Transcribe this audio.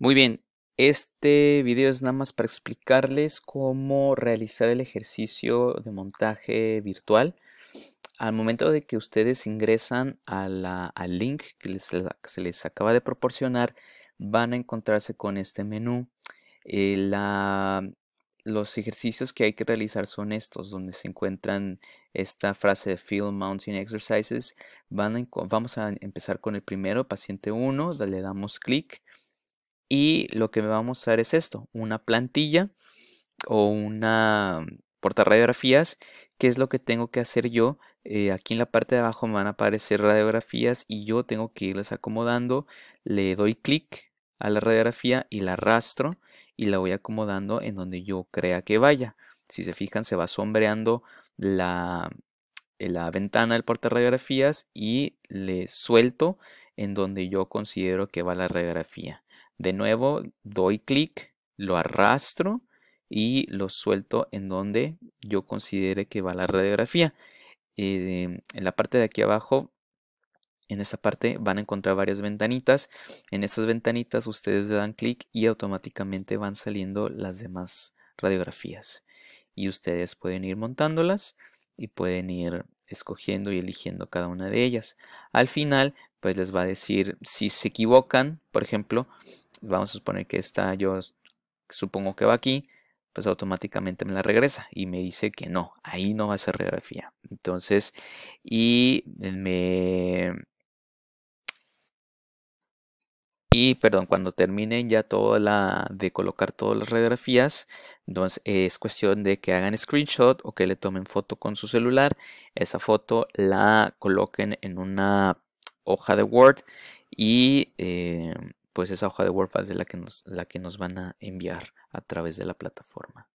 Muy bien, este video es nada más para explicarles cómo realizar el ejercicio de montaje virtual. Al momento de que ustedes ingresan al link que, se les acaba de proporcionar, van a encontrarse con este menú. Eh, los ejercicios que hay que realizar son estos, donde se encuentran esta frase de Field Mountain Exercises. vamos a empezar con el primero, paciente 1, le damos clic y lo que me va a mostrar es esto, una plantilla o una mm, radiografías, que es lo que tengo que hacer yo. Eh, aquí en la parte de abajo me van a aparecer radiografías y yo tengo que irlas acomodando. Le doy clic a la radiografía y la arrastro y la voy acomodando en donde yo crea que vaya. Si se fijan, se va sombreando la, eh, la ventana del radiografías y le suelto en donde yo considero que va la radiografía. De nuevo, doy clic, lo arrastro y lo suelto en donde yo considere que va la radiografía. Eh, en la parte de aquí abajo, en esa parte van a encontrar varias ventanitas. En esas ventanitas ustedes le dan clic y automáticamente van saliendo las demás radiografías. Y ustedes pueden ir montándolas y pueden ir escogiendo y eligiendo cada una de ellas. Al final pues les va a decir si se equivocan, por ejemplo, vamos a suponer que esta yo supongo que va aquí, pues automáticamente me la regresa y me dice que no, ahí no va a ser radiografía. Entonces, y me... Y perdón, cuando terminen ya toda la de colocar todas las radiografías, entonces es cuestión de que hagan screenshot o que le tomen foto con su celular, esa foto la coloquen en una hoja de Word y eh, pues esa hoja de Word es la que la que nos van a enviar a través de la plataforma.